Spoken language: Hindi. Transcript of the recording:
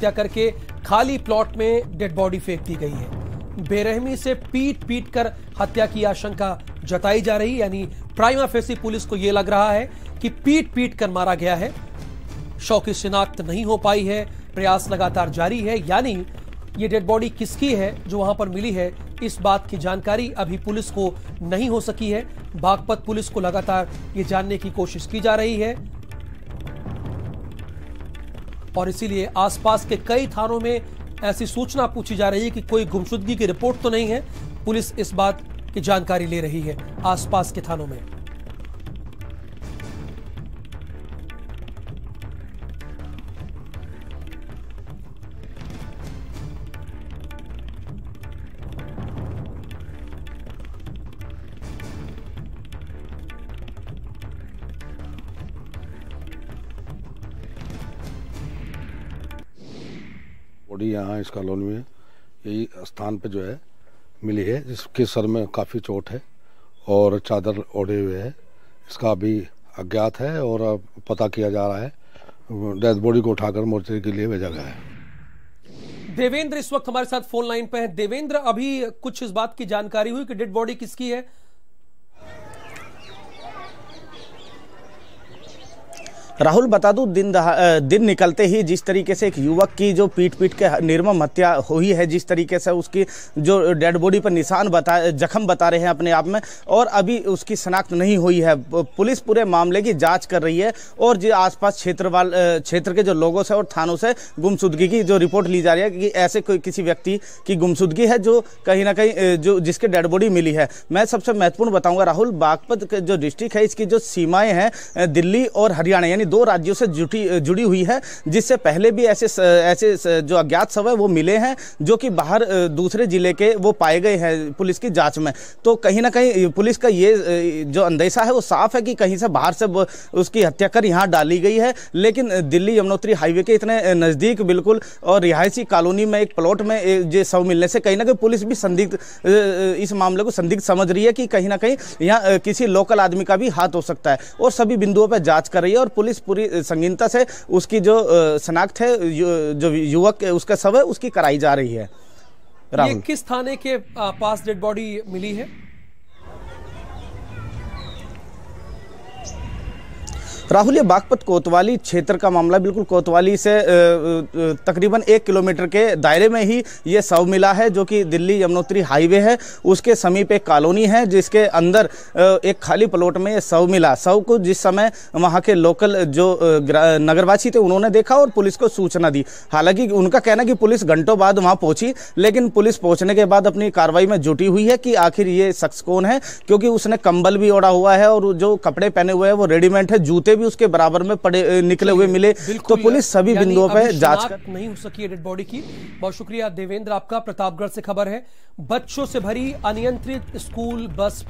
हत्या करके खाली प्लॉट में डेड बॉडी फेंक दी गई है बेरहमी से पीट पीट कर हत्या की आशंका जताई जा रही यानी प्राइमा फेसी पुलिस को यह लग रहा है कि पीट पीट कर मारा गया है शव की शिनाख्त नहीं हो पाई है प्रयास लगातार जारी है यानी ये डेड बॉडी किसकी है जो वहां पर मिली है इस बात की जानकारी अभी पुलिस को नहीं हो सकी है बागपत पुलिस को लगातार ये जानने की कोशिश की जा रही है और इसीलिए आसपास के कई थानों में ऐसी सूचना पूछी जा रही है कि कोई गुमशुदगी की रिपोर्ट तो नहीं है पुलिस इस बात की जानकारी ले रही है आसपास के थानों में बॉडी यहाँ इस कॉलोनी में यही स्थान पे जो है मिली है जिसके सर में काफ़ी चोट है और चादर ओढ़े हुए है इसका अभी अज्ञात है और पता किया जा रहा है डेथ बॉडी को उठाकर मोर्चरी के लिए भेजा गया है देवेंद्र इस वक्त हमारे साथ फोन लाइन पे हैं देवेंद्र अभी कुछ इस बात की जानकारी हुई कि डेड बॉडी किसकी है राहुल बता दूं दिन दिन निकलते ही जिस तरीके से एक युवक की जो पीट पीट के निर्मम हत्या हुई है जिस तरीके से उसकी जो डेड बॉडी पर निशान बता जख्म बता रहे हैं अपने आप में और अभी उसकी शनाख्त नहीं हुई है पुलिस पूरे मामले की जांच कर रही है और जो आसपास वाल क्षेत्र के जो लोगों से और थानों से गुमशुदगी की जो रिपोर्ट ली जा रही है कि ऐसे कोई किसी व्यक्ति की गुमशुदगी है जो कहीं ना कहीं जो जिसके डेड बॉडी मिली है मैं सबसे महत्वपूर्ण बताऊँगा राहुल बागपत जो डिस्ट्रिक्ट है इसकी जो सीमाएँ हैं दिल्ली और हरियाणा यानी दो राज्यों से जुटी जुड़ी हुई है जिससे पहले भी ऐसे ऐसे जो अज्ञात शव है वो मिले हैं जो कि बाहर दूसरे जिले के वो पाए गए हैं पुलिस की जांच में तो कहीं ना कहीं पुलिस का ये जो अंदेशा है वो साफ है कि कहीं से बाहर से उसकी हत्या कर यहाँ डाली गई है लेकिन दिल्ली यमुनोत्री हाईवे के इतने नज़दीक बिल्कुल और रिहायशी कॉलोनी में एक प्लॉट में ये शव मिलने से कहीं ना कहीं पुलिस भी संदिग्ध इस मामले को संदिग्ध समझ रही है कि कहीं ना कहीं यहाँ किसी लोकल आदमी का भी हाथ हो सकता है और सभी बिंदुओं पर जाँच कर रही है और पुलिस इस पूरी संगीनता से उसकी जो शनाख्त है जो युवक उसका सब है उसकी कराई जा रही है ये किस थाने के पास डेड बॉडी मिली है राहुल ये बागपत कोतवाली क्षेत्र का मामला बिल्कुल कोतवाली से तकरीबन एक किलोमीटर के दायरे में ही ये शव मिला है जो कि दिल्ली यमुनोत्री हाईवे है उसके समीप एक कॉलोनी है जिसके अंदर एक खाली प्लॉट में ये शव मिला शव को जिस समय वहाँ के लोकल जो नगरवासी थे उन्होंने देखा और पुलिस को सूचना दी हालांकि उनका कहना कि पुलिस घंटों बाद वहाँ पहुँची लेकिन पुलिस पहुँचने के बाद अपनी कार्रवाई में जुटी हुई है कि आखिर ये शख्स कौन है क्योंकि उसने कंबल भी ओढ़ा हुआ है और जो कपड़े पहने हुए हैं वो रेडीमेड है जूते भी उसके बराबर में पड़े निकले हुए मिले तो पुलिस सभी बिंदुओं पर जांच नहीं हो सकी डेड बॉडी की बहुत शुक्रिया देवेंद्र आपका प्रतापगढ़ से खबर है बच्चों से भरी अनियंत्रित स्कूल बस